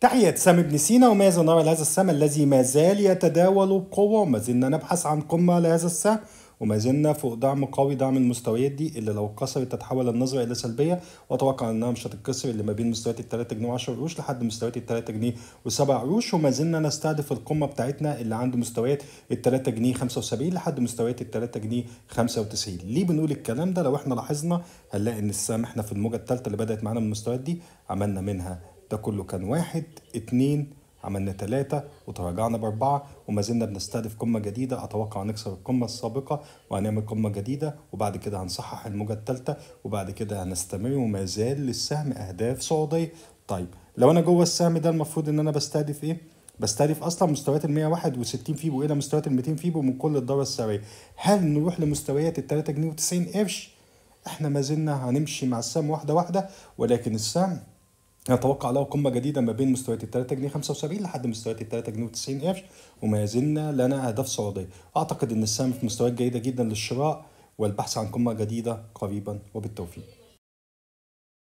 تحية سامي بن سينا وماذا نرى لهذا السهم الذي ما زال يتداول بقوة وما زلنا نبحث عن قمة لهذا السهم وما زلنا فوق دعم قوي دعم المستويات دي اللي لو اتكسرت تتحول النظرة إلى سلبية وأتوقع إنها مش هتتكسر اللي ما بين مستويات ال 3 جنيه و10 قروش لحد مستويات ال 3 جنيه و7 قروش وما زلنا نستهدف القمة بتاعتنا اللي عند مستويات ال 3 جنيه 75 لحد مستويات ال 3 جنيه 95 ليه بنقول الكلام ده لو احنا لاحظنا هنلاقي إن السهم احنا في الموجة الثالثة اللي بدأت معانا من المستويات دي عملنا منها ده كله كان واحد اتنين عملنا تلاتة وتراجعنا بأربعة وما زلنا بنستهدف قمة جديدة أتوقع هنكسر القمة السابقة وهنعمل قمة جديدة وبعد كده هنصحح الموجة التالتة وبعد كده هنستمر وما زال للسهم أهداف صعودية طيب لو أنا جوه السهم ده المفروض إن أنا بستهدف إيه؟ بستهدف اصلا مستويات ال 161 فيبو الى مستويات ال 200 فيبو من كل الدوره السعريه، هل نروح لمستويات ال 3 جنيه و90 قرش احنا ما زلنا هنمشي مع السهم واحده واحده ولكن السهم نتوقع له قمه جديده ما بين مستويات ال 3 جنيه 75 لحد مستويات ال 3 جنيه و90 قرش وما زلنا لنا اهداف صعوديه اعتقد ان السهم في مستويات جيده جدا للشراء والبحث عن قمه جديده قريبا وبالتوفيق